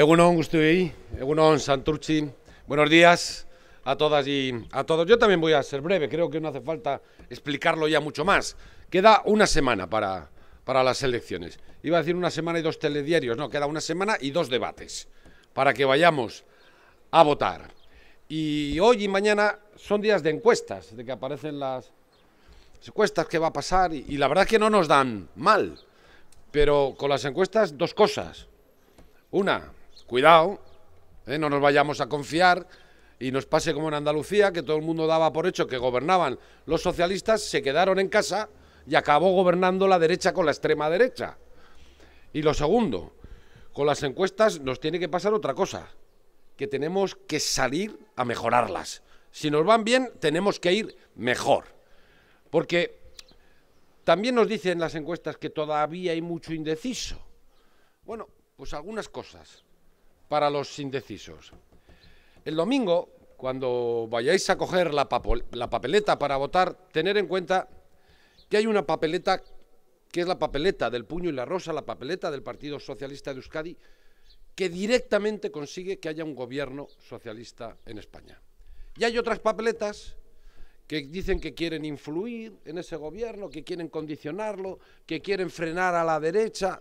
Egunon Gustui, Egunon buenos días a todas y a todos. Yo también voy a ser breve, creo que no hace falta explicarlo ya mucho más. Queda una semana para, para las elecciones. Iba a decir una semana y dos telediarios, no, queda una semana y dos debates para que vayamos a votar. Y hoy y mañana son días de encuestas, de que aparecen las encuestas, que va a pasar, y, y la verdad es que no nos dan mal, pero con las encuestas dos cosas. Una, cuidado, eh, no nos vayamos a confiar y nos pase como en Andalucía, que todo el mundo daba por hecho que gobernaban los socialistas, se quedaron en casa y acabó gobernando la derecha con la extrema derecha. Y lo segundo, con las encuestas nos tiene que pasar otra cosa, que tenemos que salir a mejorarlas. Si nos van bien, tenemos que ir mejor. Porque también nos dicen las encuestas que todavía hay mucho indeciso. Bueno, pues algunas cosas para los indecisos. El domingo, cuando vayáis a coger la, papeleta para votar, tener en cuenta que hay una papeleta que es la papeleta del puño y la rosa, la papeleta del Partido Socialista de Euskadi, que directamente consigue que haya un gobierno socialista en España. Y hay otras papeletas que dicen que quieren influir en ese gobierno, que quieren condicionarlo, que quieren frenar a la derecha.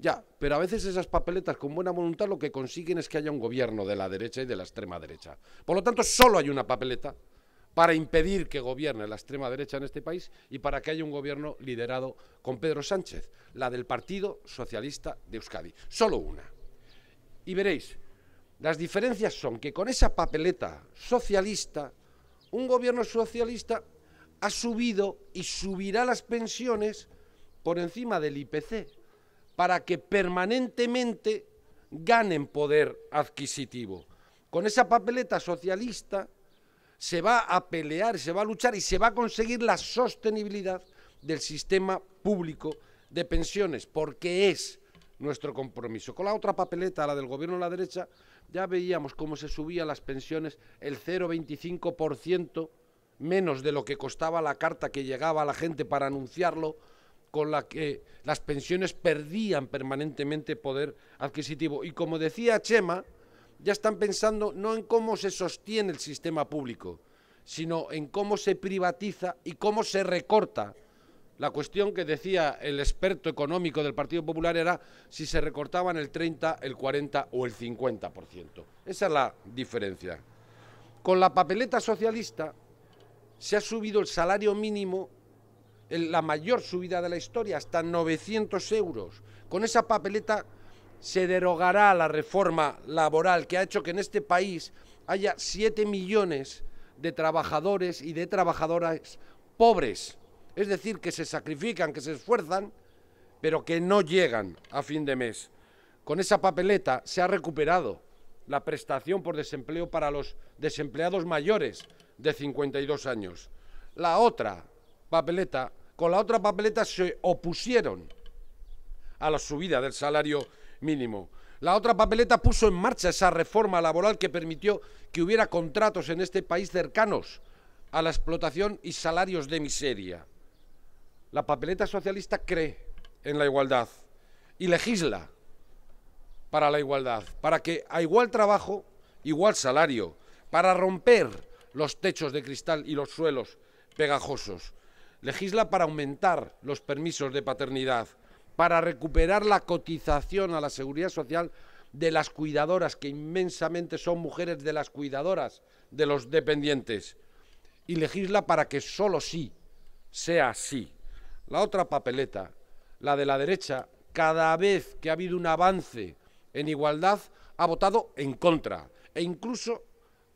Ya, pero a veces esas papeletas con buena voluntad lo que consiguen es que haya un gobierno de la derecha y de la extrema derecha. Por lo tanto, solo hay una papeleta para impedir que gobierne la extrema derecha en este país y para que haya un gobierno liderado con Pedro Sánchez, la del Partido Socialista de Euskadi. Solo una. Y veréis, las diferencias son que con esa papeleta socialista, un gobierno socialista ha subido y subirá las pensiones por encima del IPC, para que permanentemente ganen poder adquisitivo. Con esa papeleta socialista se va a pelear, se va a luchar y se va a conseguir la sostenibilidad del sistema público de pensiones, porque es nuestro compromiso. Con la otra papeleta, la del gobierno de la derecha, ya veíamos cómo se subían las pensiones el 0,25% menos de lo que costaba la carta que llegaba a la gente para anunciarlo con la que las pensiones perdían permanentemente poder adquisitivo. Y como decía Chema, ya están pensando no en cómo se sostiene el sistema público, sino en cómo se privatiza y cómo se recorta. La cuestión que decía el experto económico del Partido Popular era si se recortaban el 30, el 40 o el 50%. Esa es la diferencia. Con la papeleta socialista se ha subido el salario mínimo la mayor subida de la historia, hasta 900 euros. Con esa papeleta se derogará la reforma laboral que ha hecho que en este país haya 7 millones de trabajadores y de trabajadoras pobres. Es decir, que se sacrifican, que se esfuerzan, pero que no llegan a fin de mes. Con esa papeleta se ha recuperado la prestación por desempleo para los desempleados mayores de 52 años. La otra papeleta con la otra papeleta se opusieron a la subida del salario mínimo. La otra papeleta puso en marcha esa reforma laboral que permitió que hubiera contratos en este país cercanos a la explotación y salarios de miseria. La papeleta socialista cree en la igualdad y legisla para la igualdad, para que a igual trabajo, igual salario, para romper los techos de cristal y los suelos pegajosos legisla para aumentar los permisos de paternidad, para recuperar la cotización a la seguridad social de las cuidadoras, que inmensamente son mujeres de las cuidadoras de los dependientes, y legisla para que solo sí sea así. La otra papeleta, la de la derecha, cada vez que ha habido un avance en igualdad, ha votado en contra e incluso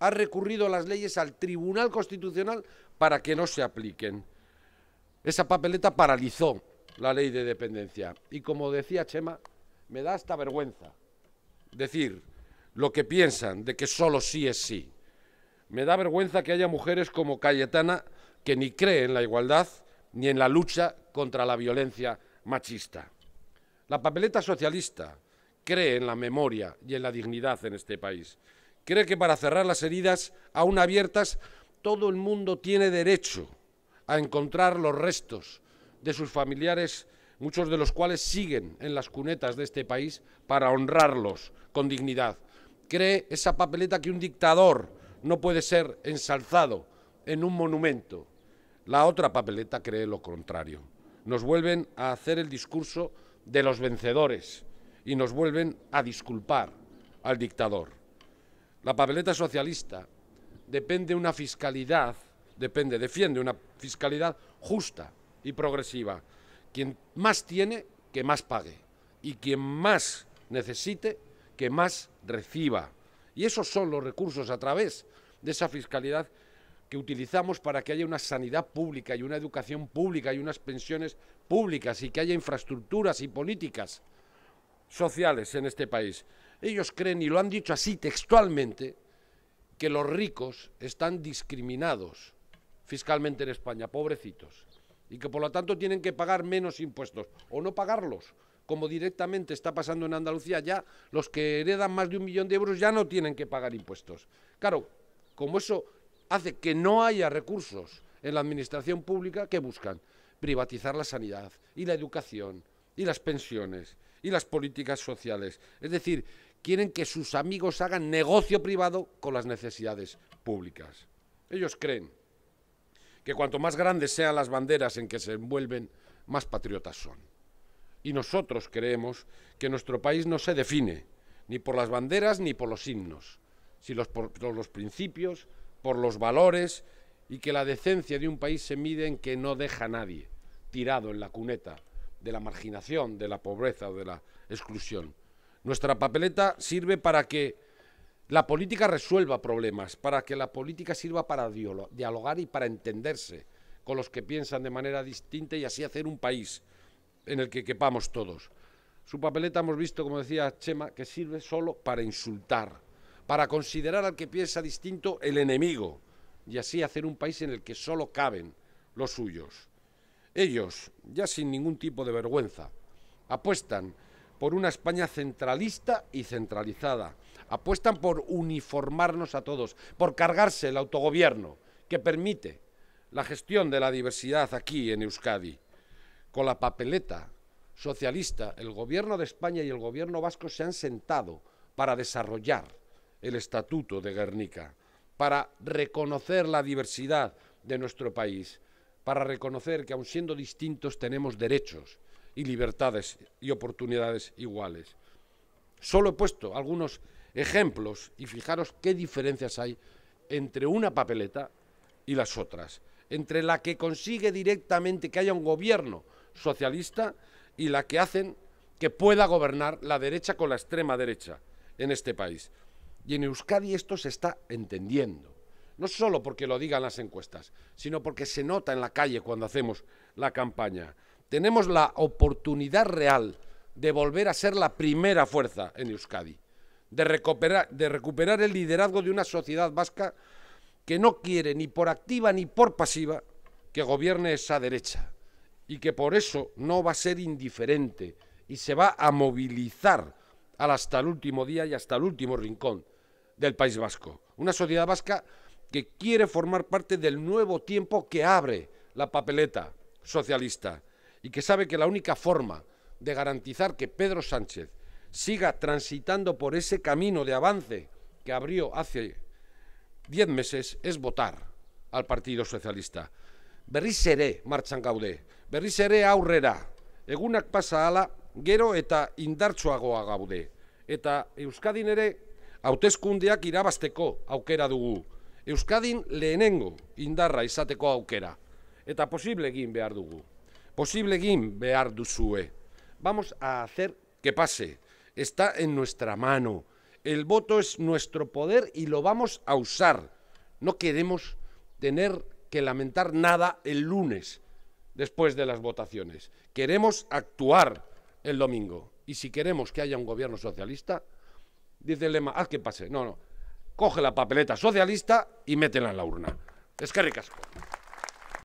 ha recurrido las leyes al Tribunal Constitucional para que no se apliquen. Esa papeleta paralizó la ley de dependencia. Y como decía Chema, me da hasta vergüenza decir lo que piensan de que solo sí es sí. Me da vergüenza que haya mujeres como Cayetana que ni creen en la igualdad ni en la lucha contra la violencia machista. La papeleta socialista cree en la memoria y en la dignidad en este país. Cree que para cerrar las heridas aún abiertas todo el mundo tiene derecho a encontrar los restos de sus familiares, muchos de los cuales siguen en las cunetas de este país, para honrarlos con dignidad. Cree esa papeleta que un dictador no puede ser ensalzado en un monumento. La otra papeleta cree lo contrario. Nos vuelven a hacer el discurso de los vencedores y nos vuelven a disculpar al dictador. La papeleta socialista depende de una fiscalidad depende, defiende una fiscalidad justa y progresiva. Quien más tiene, que más pague. Y quien más necesite, que más reciba. Y esos son los recursos a través de esa fiscalidad que utilizamos para que haya una sanidad pública y una educación pública y unas pensiones públicas y que haya infraestructuras y políticas sociales en este país. Ellos creen, y lo han dicho así textualmente, que los ricos están discriminados fiscalmente en España, pobrecitos, y que por lo tanto tienen que pagar menos impuestos o no pagarlos, como directamente está pasando en Andalucía, ya los que heredan más de un millón de euros ya no tienen que pagar impuestos. Claro, como eso hace que no haya recursos en la administración pública, que buscan? Privatizar la sanidad y la educación y las pensiones y las políticas sociales. Es decir, quieren que sus amigos hagan negocio privado con las necesidades públicas. Ellos creen que cuanto más grandes sean las banderas en que se envuelven, más patriotas son. Y nosotros creemos que nuestro país no se define ni por las banderas ni por los himnos, sino por, los principios, por los valores y que la decencia de un país se mide en que no deja a nadie tirado en la cuneta de la marginación, de la pobreza o de la exclusión. Nuestra papeleta sirve para que la política resuelva problemas, para que la política sirva para dialogar y para entenderse con los que piensan de manera distinta y así hacer un país en el que quepamos todos. Su papeleta hemos visto, como decía Chema, que sirve solo para insultar, para considerar al que piensa distinto el enemigo y así hacer un país en el que solo caben los suyos. Ellos, ya sin ningún tipo de vergüenza, apuestan por una España centralista y centralizada. Apuestan por uniformarnos a todos, por cargarse el autogobierno que permite la gestión de la diversidad aquí en Euskadi. Con la papeleta socialista, el gobierno de España y el gobierno vasco se han sentado para desarrollar el Estatuto de Guernica, para reconocer la diversidad de nuestro país, para reconocer que aun siendo distintos tenemos derechos y libertades y oportunidades iguales. Solo he puesto algunos ejemplos y fijaros qué diferencias hay entre una papeleta y las otras, entre la que consigue directamente que haya un gobierno socialista y la que hacen que pueda gobernar la derecha con la extrema derecha en este país. Y en Euskadi esto se está entendiendo. No solo porque lo digan las encuestas, sino porque se nota en la calle cuando hacemos la campaña tenemos la oportunidad real de volver a ser la primera fuerza en Euskadi, de recuperar, el liderazgo de una sociedad vasca que no quiere ni por activa ni por pasiva que gobierne esa derecha y que por eso no va a ser indiferente y se va a movilizar hasta el último día y hasta el último rincón del País Vasco. Una sociedad vasca que quiere formar parte del nuevo tiempo que abre la papeleta socialista y que sabe que la única forma de garantizar que Pedro Sánchez siga transitando por ese camino de avance que abrió hace diez meses es votar al Partido Socialista. Berriz ere martxan gaude, berriz ere aurrera, egunak pasa ala, gero eta indartsuagoa gaude. Eta Euskadin ere hauteskundeak irabasteko aukera dugu. Euskadin lehenengo indarra izateko aukera. Eta posible egin behar dugu. Posible Guim, du Vamos a hacer que pase. Está en nuestra mano. El voto es nuestro poder y lo vamos a usar. No queremos tener que lamentar nada el lunes después de las votaciones. Queremos actuar el domingo. Y si queremos que haya un gobierno socialista, dice el lema, haz que pase. No, no. Coge la papeleta socialista y métela en la urna. Es que ricasco.